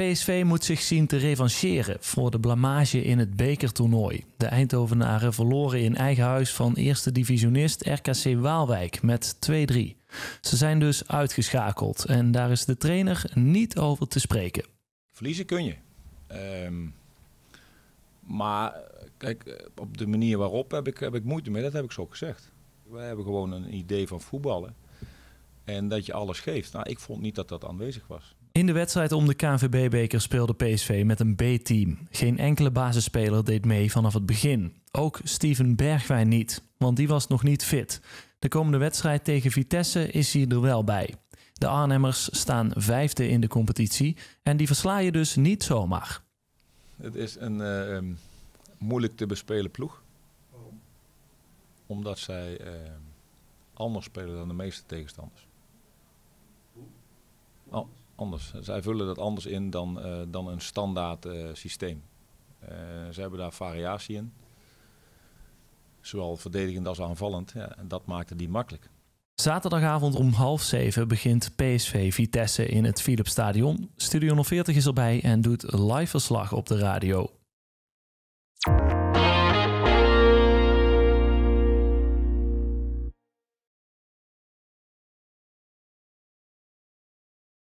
PSV moet zich zien te revancheren voor de blamage in het bekertoernooi. De Eindhovenaren verloren in eigen huis van eerste divisionist RKC Waalwijk met 2-3. Ze zijn dus uitgeschakeld en daar is de trainer niet over te spreken. Verliezen kun je. Ehm, maar kijk, op de manier waarop heb ik, heb ik moeite mee, dat heb ik zo gezegd. Wij hebben gewoon een idee van voetballen en dat je alles geeft. Nou, ik vond niet dat dat aanwezig was. In de wedstrijd om de KNVB-beker speelde PSV met een B-team. Geen enkele basisspeler deed mee vanaf het begin. Ook Steven Bergwijn niet, want die was nog niet fit. De komende wedstrijd tegen Vitesse is hij er wel bij. De Arnhemmers staan vijfde in de competitie en die versla je dus niet zomaar. Het is een eh, ehm, moeilijk te bespelen ploeg. Omdat zij ehm, anders spelen dan de meeste tegenstanders. Oh anders. Zij vullen dat anders in dan, eh, dan een standaard eh, systeem. Eh, ze hebben daar variatie in. Zowel verdedigend als aanvallend. Ja, en dat maakte die makkelijk. Zaterdagavond om half zeven begint PSV Vitesse in het Philips Stadion. Studio 40 is erbij en doet live verslag op de radio.